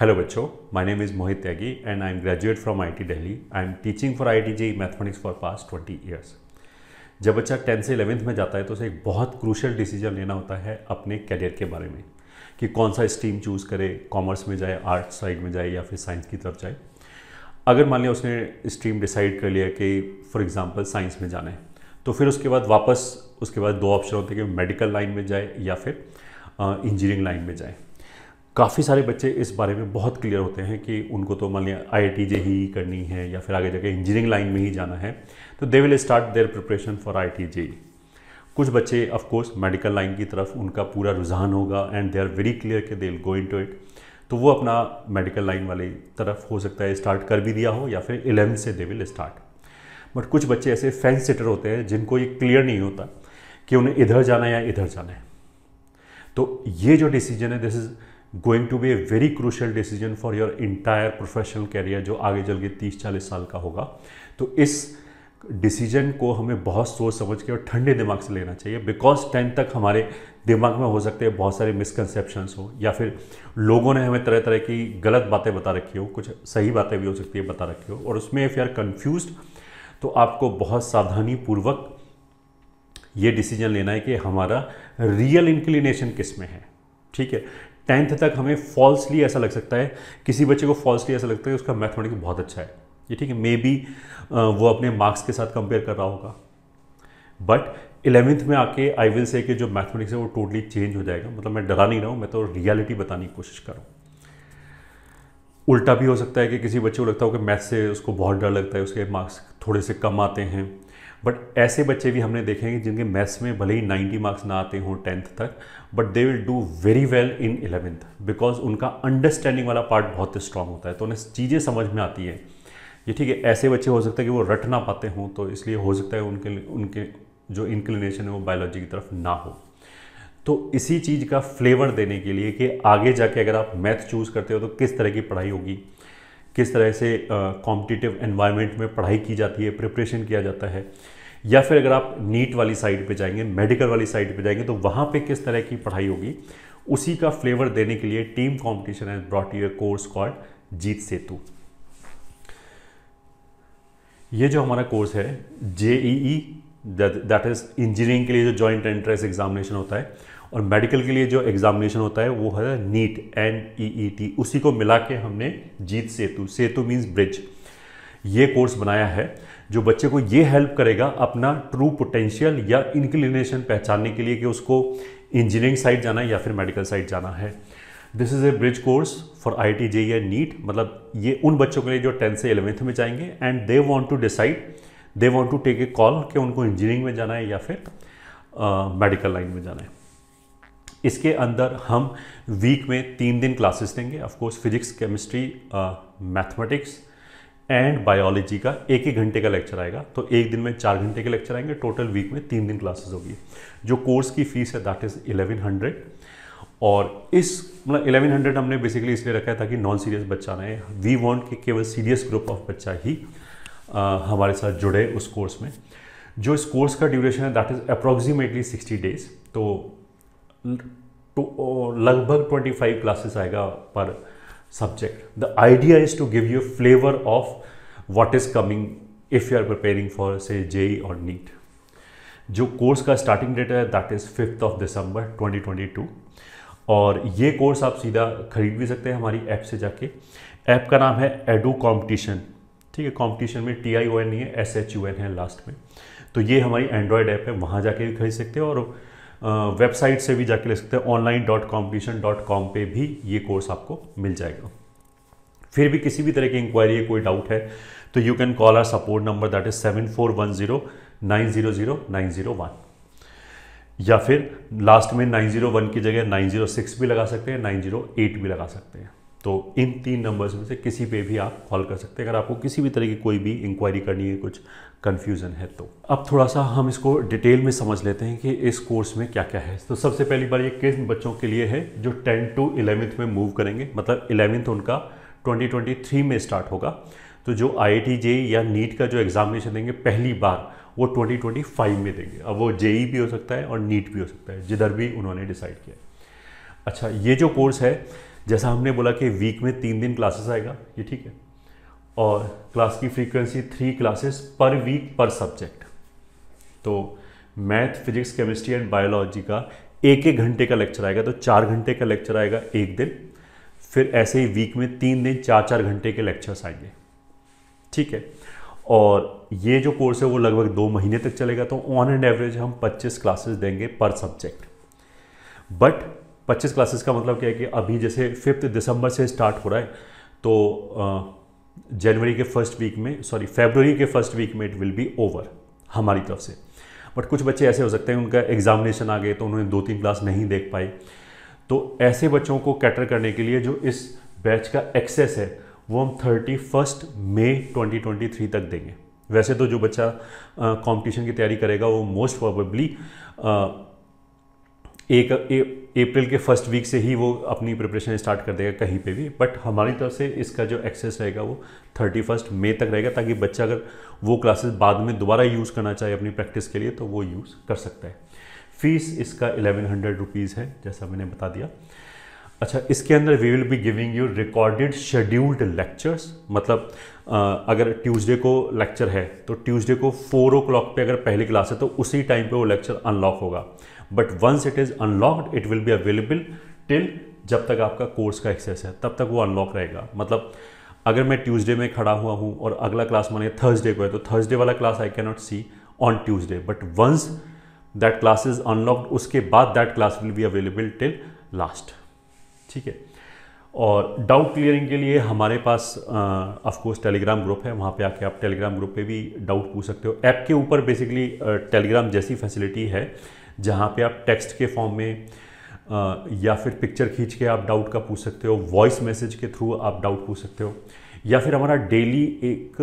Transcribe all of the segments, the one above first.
hello बच्चों my name is Mohit Tyagi and I am graduate from IT Delhi I am teaching for IT T mathematics for past 20 years जब बच्चा tenth से eleventh में जाता है तो उसे एक बहुत क्रूशल डिसीजन लेना होता है अपने कैरियर के बारे में कि कौन सा स्ट्रीम चूज़ करे कॉमर्स में जाए आर्ट्स साइड में जाए या फिर साइंस की तरफ जाए अगर मान लिया उसने स्ट्रीम डिसाइड कर लिया कि फॉर एग्ज़ाम्पल साइंस में जाना है तो फिर उसके बाद वापस उसके बाद दो ऑप्शन होते हैं कि मेडिकल लाइन में जाए या फिर इंजीनियरिंग लाइन में जाए काफ़ी सारे बच्चे इस बारे में बहुत क्लियर होते हैं कि उनको तो मान लिया आई आई जे ही करनी है या फिर आगे जाके इंजीनियरिंग लाइन में ही जाना है तो they will start their preparation for I T J कुछ बच्चे ऑफ कोर्स मेडिकल लाइन की तरफ उनका पूरा रुझान होगा and they are very clear कि they will go into it तो वो अपना मेडिकल लाइन वाली तरफ हो सकता है स्टार्ट कर भी दिया हो या फिर इलेवेंथ से दे विल स्टार्ट बट कुछ बच्चे ऐसे फैंस सेटर होते हैं जिनको ये क्लियर नहीं होता कि उन्हें इधर जाना है या इधर जाना है तो ये जो डिसीजन है this is going to be a very crucial decision for your entire professional career जो आगे चल के तीस चालीस साल का होगा तो इस डिसीजन को हमें बहुत सोच समझ के और ठंडे दिमाग से लेना चाहिए बिकॉज टेंथ तक हमारे दिमाग में हो सकते हैं बहुत सारे मिसकनसेप्शंस हो या फिर लोगों ने हमें तरह तरह की गलत बातें बता रखी हो कुछ सही बातें भी हो सकती है बता रखी हो और उसमें इफ़ यू आर कन्फ्यूज तो आपको बहुत सावधानी पूर्वक ये डिसीजन लेना है कि हमारा रियल इंक्लिनेशन किस में है ठीक है टेंथ तक हमें फॉल्सली ऐसा लग सकता है किसी बच्चे को फॉल्सली ऐसा लगता है उसका मैथमेटिक्स बहुत अच्छा है ये ठीक है मे बी वो अपने मार्क्स के साथ कंपेयर कर रहा होगा बट इलेवेंथ में आके आई विल से कि जो मैथमेटिक्स है वो टोटली चेंज हो जाएगा मतलब मैं डरा नहीं रहा हूँ मैं तो रियलिटी बताने की कोशिश कर रहा हूँ उल्टा भी हो सकता है कि किसी बच्चे को लगता हो कि मैथ से उसको बहुत डर लगता है उसके मार्क्स थोड़े से कम आते हैं बट ऐसे बच्चे भी हमने देखे हैं जिनके मैथ्स में भले ही 90 मार्क्स ना आते हों टेंथ तक but they will do very well in eleventh because उनका अंडरस्टैंडिंग वाला पार्ट बहुत स्ट्रांग होता है तो उन्हें चीज़ें समझ में आती है ये ठीक है ऐसे बच्चे हो सकते हैं कि वो रट ना पाते हों तो इसलिए हो सकता है उनके उनके जो इंक्लिनेशन है वो बायोलॉजी की तरफ ना हो तो इसी चीज़ का फ्लेवर देने के लिए कि आगे जाके अगर आप मैथ चूज़ करते हो तो किस तरह की पढ़ाई होगी किस तरह से कॉम्पिटिटिव एनवायरनमेंट में पढ़ाई की जाती है प्रिपरेशन किया जाता है या फिर अगर आप नीट वाली साइड पे जाएंगे मेडिकल वाली साइड पे जाएंगे तो वहाँ पे किस तरह की पढ़ाई होगी उसी का फ्लेवर देने के लिए team competition and brought you a course called Jeet Setu ये जो हमारा कोर्स है जेईई दैट इज इंजीनियरिंग के लिए जो जॉइंट एंट्रेंस एग्जामिनेशन होता है और मेडिकल के लिए जो एग्जामिनेशन होता है वो है NEET N E E T उसी को मिला के हमने जीत सेतु सेतु मीन्स ब्रिज ये कोर्स बनाया है जो बच्चे को ये हेल्प करेगा अपना ट्रू पोटेंशियल या इंक्लिनेशन पहचानने के लिए कि उसको इंजीनियरिंग साइड जाना है या फिर मेडिकल साइड जाना है this is a bridge course for I T J या नीट मतलब ये उन बच्चों के लिए जो टेंथ से एलेवेंथ में जाएंगे and they want to decide they want to take a call कि उनको इंजीनियरिंग में जाना है या फिर मेडिकल uh, लाइन में जाना है इसके अंदर हम वीक में तीन दिन क्लासेस देंगे of course physics chemistry mathematics and biology का एक ही घंटे का लेक्चर आएगा तो एक दिन में चार घंटे के लेक्चर आएंगे टोटल वीक में तीन दिन क्लासेस होगी जो कोर्स की फीस है दैट इज़ इलेवन हंड्रेड और इस मतलब इलेवन हंड्रेड हमने बेसिकली इसलिए रखा है ताकि नॉन सीरियस बच्चा रहे वी वॉन्ट कि केवल सीरियस ग्रुप ऑफ बच्चा ही आ, uh, हमारे साथ जुड़े उस कोर्स में जो इस कोर्स का ड्यूरेशन है that is approximately sixty days तो लगभग 25 क्लासेस आएगा पर subject the idea is to give you flavour of what is coming if you are preparing for से जेई और नीट जो कोर्स का स्टार्टिंग डेट है that is fifth of December 2022 और ये कोर्स आप सीधा खरीद भी सकते हैं हमारी ऐप से जाके ऐप का नाम है एडू कॉम्पिटिशन ठीक है कॉम्पिटिशन में टी आई ओ एन नहीं है एस एच यू एन है लास्ट में तो ये हमारी एंड्रॉयड ऐप है वहाँ जाके भी खरीद सकते हैं और वेबसाइट से भी जाके ले सकते हैं online dot competition dot com पर भी ये कोर्स आपको मिल जाएगा फिर भी किसी भी तरह की इंक्वायरी है कोई डाउट है तो you can call our support number that is seven four one zero nine zero zero nine zero one या फिर लास्ट में नाइन जीरो वन की जगह नाइन जीरो सिक्स भी लगा सकते हैं नाइन जीरो एट भी लगा सकते हैं तो इन तीन नंबर्स में से किसी पे भी आप कॉल कर सकते हैं अगर आपको किसी भी तरह की कोई भी इंक्वायरी करनी है कुछ कन्फ्यूज़न है तो अब थोड़ा सा हम इसको डिटेल में समझ लेते हैं कि इस कोर्स में क्या क्या है तो सबसे पहली बार ये किन बच्चों के लिए है जो टेंथ टू इलेवेंथ में मूव करेंगे मतलब इलेवेंथ उनका 2023 में स्टार्ट होगा तो जो आई आई या नीट का जो एग्जामिनेशन देंगे पहली बार वो 2025 में देंगे अब वो जेई e भी हो सकता है और नीट भी हो सकता है जिधर भी उन्होंने डिसाइड किया अच्छा ये जो कोर्स है जैसा हमने बोला कि वीक में तीन दिन क्लासेस आएगा ये ठीक है और क्लास की frequency three classes per week per subject तो math physics chemistry and biology का एक एक घंटे का लेक्चर आएगा तो चार घंटे का लेक्चर आएगा एक दिन फिर ऐसे ही वीक में तीन दिन चार चार घंटे के लेक्चर्स आएंगे ठीक है और ये जो कोर्स है वो लगभग दो महीने तक चलेगा तो ऑन एंड एवरेज हम 25 क्लासेस देंगे पर सब्जेक्ट बट 25 क्लासेस का मतलब क्या है कि अभी जैसे फिफ्थ दिसंबर से स्टार्ट हो रहा है तो जनवरी के फर्स्ट वीक में सॉरी फेबररी के फर्स्ट वीक में इट विल बी ओवर हमारी तरफ से बट कुछ बच्चे ऐसे हो सकते हैं उनका एग्जामिनेशन आ गए तो उन्होंने दो तीन क्लास नहीं देख पाए तो ऐसे बच्चों को कैटर करने के लिए जो इस बैच का एक्सेस है वो हम thirty first May twenty twenty three तक देंगे वैसे तो जो बच्चा कंपटीशन की तैयारी करेगा वो मोस्ट प्रोबेबली एक अप्रैल के फर्स्ट वीक से ही वो अपनी प्रिपरेशन स्टार्ट कर देगा कहीं पे भी बट हमारी तरफ से इसका जो एक्सेस रहेगा वो थर्टी फर्स्ट मई तक रहेगा ताकि बच्चा अगर वो क्लासेस बाद में दोबारा यूज़ करना चाहे अपनी प्रैक्टिस के लिए तो वो यूज़ कर सकता है फीस इसका एलेवन हंड्रेड रुपीज़ है जैसा मैंने बता दिया अच्छा इसके अंदर we will be giving you recorded scheduled lectures मतलब आ, अगर ट्यूसडे को लेक्चर है तो ट्यूसडे को फोर ओ क्लॉक पर अगर पहली क्लास है तो उसी टाइम पे वो लेक्चर अनलॉक होगा but once it is unlocked it will be available till जब तक आपका कोर्स का एक्सेस है तब तक वो अनलॉक रहेगा मतलब अगर मैं ट्यूसडे में खड़ा हुआ हूँ और अगला क्लास मानिए थर्सडे को है तो थर्सडे वाला class I cannot see on Tuesday but once that class is unlocked उसके बाद that class will be available till last ठीक है और डाउट क्लियरिंग के लिए हमारे पास ऑफकोर्स टेलीग्राम ग्रुप है वहाँ पे आके आप टेलीग्राम ग्रुप पे भी डाउट पूछ सकते हो ऐप के ऊपर बेसिकली टेलीग्राम जैसी फैसिलिटी है जहाँ पे आप टेक्स्ट के फॉर्म में आ, या फिर पिक्चर खींच के आप डाउट का पूछ सकते हो वॉइस मैसेज के थ्रू आप डाउट पूछ सकते हो या फिर हमारा डेली एक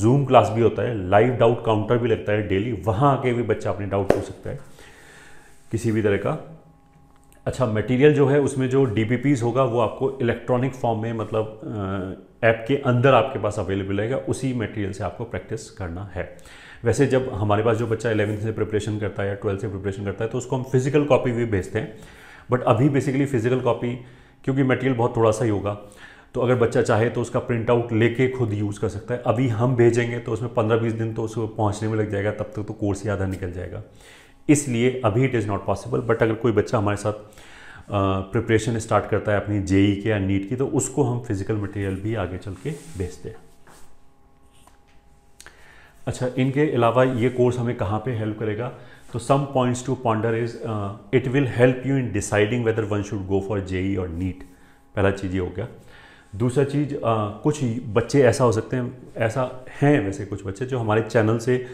जूम क्लास भी होता है लाइव डाउट काउंटर भी लगता है डेली वहाँ आके भी बच्चा अपने डाउट पूछ सकता है किसी भी तरह का अच्छा मटेरियल जो है उसमें जो डी होगा वो आपको इलेक्ट्रॉनिक फॉर्म में मतलब ऐप के अंदर आपके पास अवेलेबल रहेगा उसी मटेरियल से आपको प्रैक्टिस करना है वैसे जब हमारे पास जो बच्चा इलेवंथ से प्रिपरेशन करता है या ट्वेल्थ से प्रिपरेशन करता है तो उसको हम फिजिकल कॉपी भी भेजते हैं बट अभी बेसिकली फिजिकल कॉपी क्योंकि मटेरियल बहुत थोड़ा सा ही होगा तो अगर बच्चा चाहे तो उसका प्रिंट आउट लेके खुद यूज़ कर सकता है अभी हम भेजेंगे तो उसमें पंद्रह बीस दिन तो उसको पहुँचने में लग जाएगा तब तक तो कोर्स ही आधा निकल जाएगा इसलिए अभी it is not possible but अगर कोई बच्चा हमारे साथ प्रिपरेशन स्टार्ट करता है अपनी जेई के e या नीट की तो उसको हम फिज़िकल मटेरियल भी आगे चल के भेजते हैं अच्छा इनके अलावा ये कोर्स हमें कहाँ पे हेल्प करेगा तो some points to ponder is it will help you in deciding whether one should go for JEE और नीट पहला चीज़ ये हो गया दूसरा चीज़ uh, कुछ बच्चे ऐसा हो सकते हैं ऐसा हैं वैसे कुछ बच्चे जो हमारे चैनल से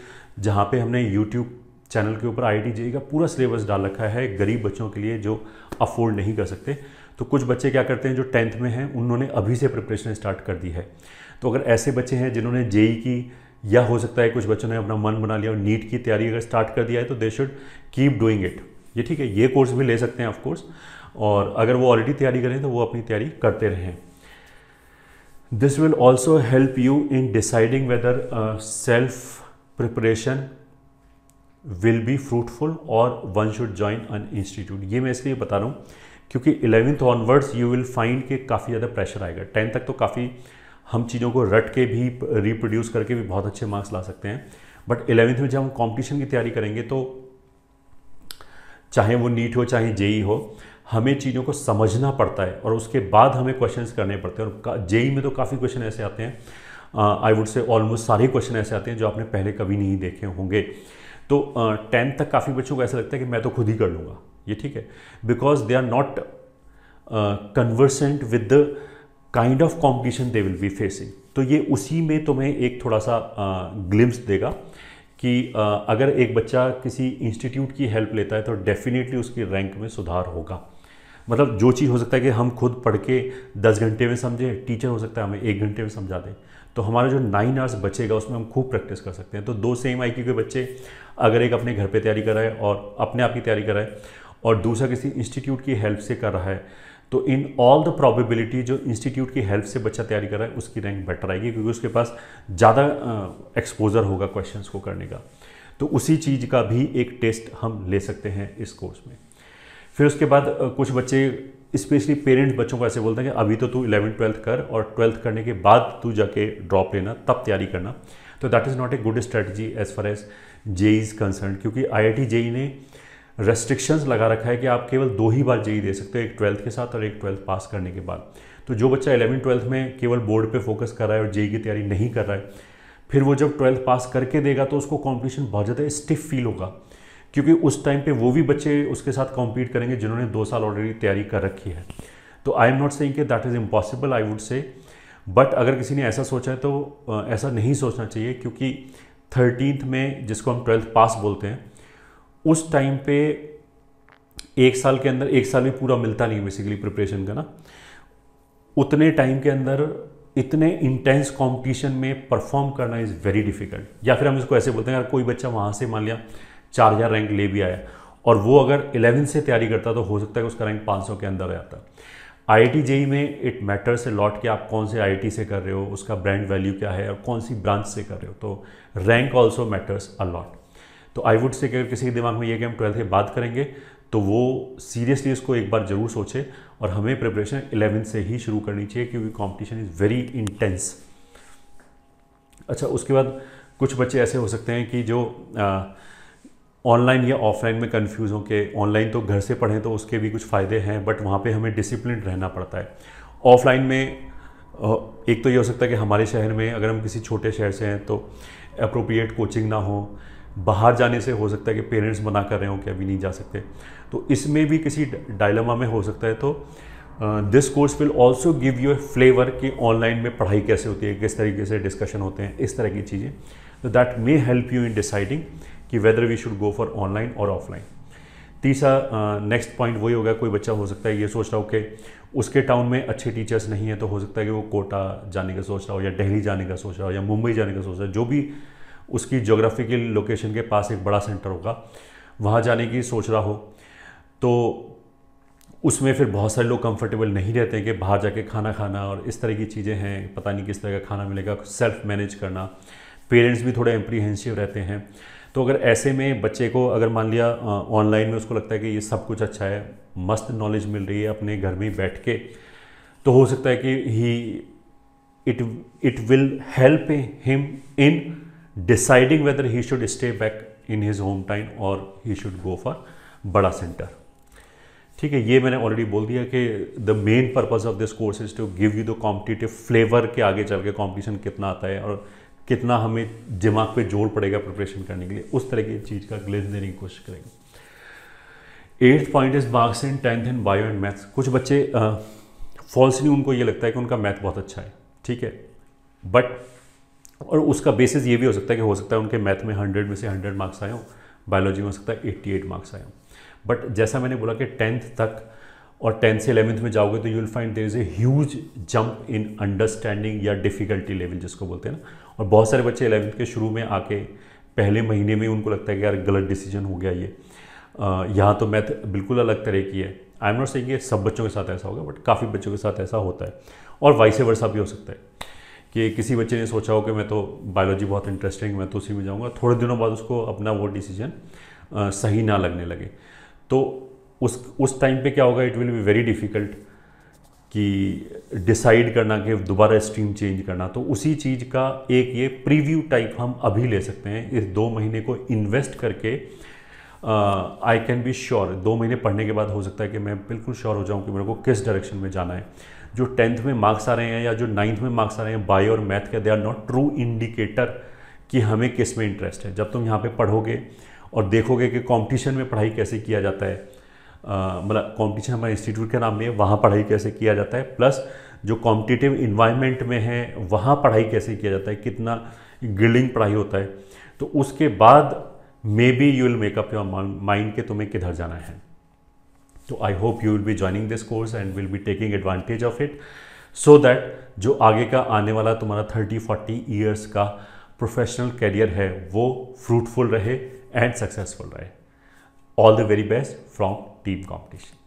जहाँ पे हमने यूट्यूब चैनल के ऊपर आई जेई e का पूरा सिलेबस डाल रखा है गरीब बच्चों के लिए जो अफोर्ड नहीं कर सकते तो कुछ बच्चे क्या करते हैं जो टेंथ में हैं उन्होंने अभी से प्रिपरेशन स्टार्ट कर दी है तो अगर ऐसे बच्चे हैं जिन्होंने जेई e की या हो सकता है कुछ बच्चों ने अपना मन बना लिया और नीट की तैयारी अगर स्टार्ट कर दिया है तो they should keep doing it ये ठीक है ये कोर्स भी ले सकते हैं ऑफकोर्स और अगर वो ऑलरेडी तैयारी करें तो वो अपनी तैयारी करते रहें this will also help you in deciding whether self preparation will be fruitful और one should join an institute ये मैं इसलिए बता रहा हूँ क्योंकि eleventh onwards you will find के काफ़ी ज़्यादा प्रेशर आएगा टेंथ तक तो काफ़ी हम चीज़ों को रट के भी रिप्रोड्यूस करके भी बहुत अच्छे मार्क्स ला सकते हैं बट इलेवेंथ में जब हम कॉम्पिटिशन की तैयारी करेंगे तो चाहे वो नीट हो चाहे जेई हो हमें चीज़ों को समझना पड़ता है और उसके बाद हमें क्वेश्चंस करने पड़ते हैं और जेई में तो काफ़ी क्वेश्चन ऐसे आते हैं आई वुड से ऑलमोस्ट सारे क्वेश्चन ऐसे आते हैं जो आपने पहले कभी नहीं देखे होंगे तो टेंथ uh, तक काफ़ी बच्चों को ऐसा लगता है कि मैं तो खुद ही कर लूँगा ये ठीक है because they are not conversant with the kind of competition they will be facing तो ये उसी में तुम्हें एक थोड़ा सा ग्लिम्स देगा कि आ, अगर एक बच्चा किसी इंस्टीट्यूट की हेल्प लेता है तो डेफिनेटली उसकी रैंक में सुधार होगा मतलब जो चीज़ हो सकता है कि हम खुद पढ़ के दस घंटे में समझें टीचर हो सकता है हमें एक घंटे में समझा दें तो हमारा जो नाइन आवर्स बचेगा उसमें हम खूब प्रैक्टिस कर सकते हैं तो दो सेम आई के बच्चे अगर एक अपने घर पर तैयारी कराए और अपने आप की तैयारी कराए और दूसरा किसी इंस्टीट्यूट की हेल्प से कर रहा है तो इन ऑल द प्रोबेबिलिटी जो इंस्टीट्यूट की हेल्प से बच्चा तैयारी कर रहा है उसकी रैंक बेटर आएगी क्योंकि उसके पास ज़्यादा एक्सपोजर होगा क्वेश्चंस को करने का तो उसी चीज़ का भी एक टेस्ट हम ले सकते हैं इस कोर्स में फिर उसके बाद कुछ बच्चे स्पेशली पेरेंट्स बच्चों को ऐसे बोलते हैं कि अभी तो तू इलेवन ट्वेल्थ कर और ट्वेल्थ करने के बाद तू जाके ड्रॉप लेना तब तैयारी करना तो that is not a good strategy as far as JEE is concern क्योंकि आई आई e ने रेस्ट्रिक्शंस लगा रखा है कि आप केवल दो ही बार जेई दे सकते हो एक ट्वेल्थ के साथ और एक ट्वेल्थ पास करने के बाद तो जो बच्चा एलेवन ट्वेल्थ में केवल बोर्ड पे फोकस कर रहा है और जेई की तैयारी नहीं कर रहा है फिर वो जब ट्वेल्थ पास करके देगा तो उसको कॉम्पिटिशन बहुत ज़्यादा स्टिफ फील होगा क्योंकि उस टाइम पे वो भी बच्चे उसके साथ कॉम्पीट करेंगे जिन्होंने दो साल ऑलरेडी तैयारी कर रखी है तो आई एम नॉट सेइंग कि that is impossible I would say but अगर किसी ने ऐसा सोचा है तो ऐसा नहीं सोचना चाहिए क्योंकि थर्टीनथ में जिसको हम ट्वेल्थ पास बोलते हैं उस टाइम पे एक साल के अंदर एक साल में पूरा मिलता नहीं बेसिकली प्रिपरेशन का ना उतने टाइम के अंदर इतने इंटेंस कंपटीशन में परफॉर्म करना इज़ वेरी डिफिकल्ट या फिर हम इसको ऐसे बोलते हैं अगर कोई बच्चा वहाँ से मान लिया चार हज़ार रैंक ले भी आया और वो अगर इलेवन से तैयारी करता तो हो सकता है कि उसका रैंक पाँच सौ के अंदर आ जाता आई आई जेई में इट मैटर्स ए लॉट कि आप कौन से आई से कर रहे हो उसका ब्रांड वैल्यू क्या है और कौन सी ब्रांच से कर रहे हो तो rank also matters a lot तो आई वुड से अगर किसी के दिमाग में ये कि हम ट्वेल्थ के बाद करेंगे तो वो सीरियसली इसको एक बार ज़रूर सोचे और हमें प्रिपरेशन इलेवेंथ से ही शुरू करनी चाहिए क्योंकि कॉम्पिटिशन इज़ वेरी इंटेंस अच्छा उसके बाद कुछ बच्चे ऐसे हो सकते हैं कि जो ऑनलाइन या ऑफलाइन में कन्फ्यूज़ हों कि ऑनलाइन तो घर से पढ़ें तो उसके भी कुछ फ़ायदे हैं बट वहाँ पे हमें डिसिप्लिन रहना पड़ता है ऑफलाइन में एक तो ये हो सकता है कि हमारे शहर में अगर हम किसी छोटे शहर से हैं तो अप्रोप्रिएट कोचिंग ना हो बाहर जाने से हो सकता है कि पेरेंट्स मना कर रहे हो कि अभी नहीं जा सकते तो इसमें भी किसी डायलमा में हो सकता है तो this course will also give you a flavour कि ऑनलाइन में पढ़ाई कैसे होती है किस तरीके से डिस्कशन होते हैं इस तरह की चीज़ें तो that may help you in deciding कि whether we should go for online और ऑफलाइन तीसरा नेक्स्ट पॉइंट वही होगा कोई बच्चा हो सकता है ये सोच रहा हो कि उसके टाउन में अच्छे टीचर्स नहीं हैं तो हो सकता है कि वो कोटा जाने का सोच रहा हो या दिल्ली जाने का सोच रहा हो या मुंबई जाने का सोच रहा हो जो भी उसकी जोग्राफिकल लोकेशन के पास एक बड़ा सेंटर होगा वहाँ जाने की सोच रहा हो तो उसमें फिर बहुत सारे लोग कंफर्टेबल नहीं रहते हैं कि बाहर जाके खाना खाना और इस तरह की चीज़ें हैं पता नहीं किस तरह का खाना मिलेगा सेल्फ मैनेज करना पेरेंट्स भी थोड़े एम्प्रीहेंसिव रहते हैं तो अगर ऐसे में बच्चे को अगर मान लिया ऑनलाइन में उसको लगता है कि ये सब कुछ अच्छा है मस्त नॉलेज मिल रही है अपने घर में बैठ के तो हो सकता है कि he it it will help him in deciding whether he should stay back in his hometown or he should go for बड़ा सेंटर ठीक है ये मैंने ऑलरेडी बोल दिया कि the main purpose of this course is to give you the competitive flavour के आगे चल के कॉम्पिटिशन कितना आता है और कितना हमें दिमाग पे जोर पड़ेगा प्रिपरेशन करने के लिए उस तरह की चीज़ का ग्लेज देने की कोशिश करेंगे eighth point is marks in tenth in bio and maths कुछ बच्चे फॉल्सली उनको ये लगता है कि उनका मैथ बहुत अच्छा है ठीक है बट और उसका बेसिस ये भी हो सकता है कि हो सकता है उनके मैथ में हंड्रेड में से हंड्रेड मार्क्स आए हों बायोलॉजी में हो सकता है एट्टी एट मार्क्स आए हों बट जैसा मैंने बोला कि टेंथ तक और टेंथ से इलेवेंथ में जाओगे तो you will find there is a huge jump in understanding या डिफ़िकल्टी लेवल जिसको बोलते हैं ना और बहुत सारे बच्चे एलेवंथ के शुरू में आके पहले महीने में उनको लगता है कि यार गलत डिसीजन हो गया ये यहाँ तो मैथ बिल्कुल अलग तरह की है आई एम नॉट सेइंग ये सब बच्चों के साथ ऐसा होगा बट काफ़ी बच्चों के साथ ऐसा होता है और वाइस वर्सा भी हो सकता है कि किसी बच्चे ने सोचा हो कि मैं तो बायोलॉजी बहुत इंटरेस्टिंग मैं तो उसी में जाऊँगा थोड़े दिनों बाद उसको अपना वो डिसीजन सही ना लगने लगे तो उस उस टाइम पे क्या होगा it will be very difficult कि डिसाइड करना कि दोबारा स्ट्रीम चेंज करना तो उसी चीज़ का एक ये प्रीव्यू टाइप हम अभी ले सकते हैं इस दो महीने को इन्वेस्ट करके आई कैन बी श्योर दो महीने पढ़ने के बाद हो सकता है कि मैं बिल्कुल श्योर हो जाऊँ कि मेरे को किस डायरेक्शन में जाना है जो टेंथ में मार्क्स आ रहे हैं या जो नाइन्थ में मार्क्स आ रहे हैं बायो और मैथ के they are not true indicator कि हमें किस में इंटरेस्ट है जब तुम यहाँ पे पढ़ोगे और देखोगे कि कंपटीशन में पढ़ाई कैसे किया जाता है मतलब कंपटीशन हमारे इंस्टीट्यूट के नाम में वहाँ पढ़ाई कैसे किया जाता है प्लस जो कॉम्पिटिटिव इन्वायरमेंट में है वहाँ पढ़ाई कैसे किया जाता है कितना गिल्डिंग पढ़ाई होता है तो उसके बाद maybe you will make up your mind के तुम्हें किधर जाना है तो I hope you will be joining this course and will be taking advantage of it so that जो आगे का आने वाला तुम्हारा थर्टी फोर्टी ईयर्स का प्रोफेशनल करियर है वो फ्रूटफुल रहे एंड सक्सेसफुल रहे all the very best from team competition